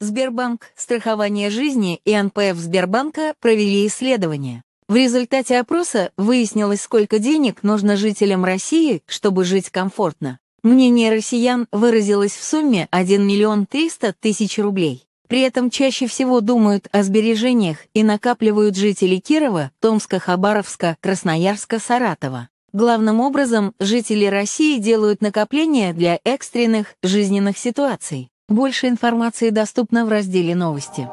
Сбербанк «Страхование жизни» и НПФ Сбербанка провели исследование. В результате опроса выяснилось, сколько денег нужно жителям России, чтобы жить комфортно. Мнение россиян выразилось в сумме 1 миллион 300 тысяч рублей. При этом чаще всего думают о сбережениях и накапливают жители Кирова, Томска, Хабаровска, Красноярска, Саратова. Главным образом жители России делают накопления для экстренных жизненных ситуаций. Больше информации доступно в разделе «Новости».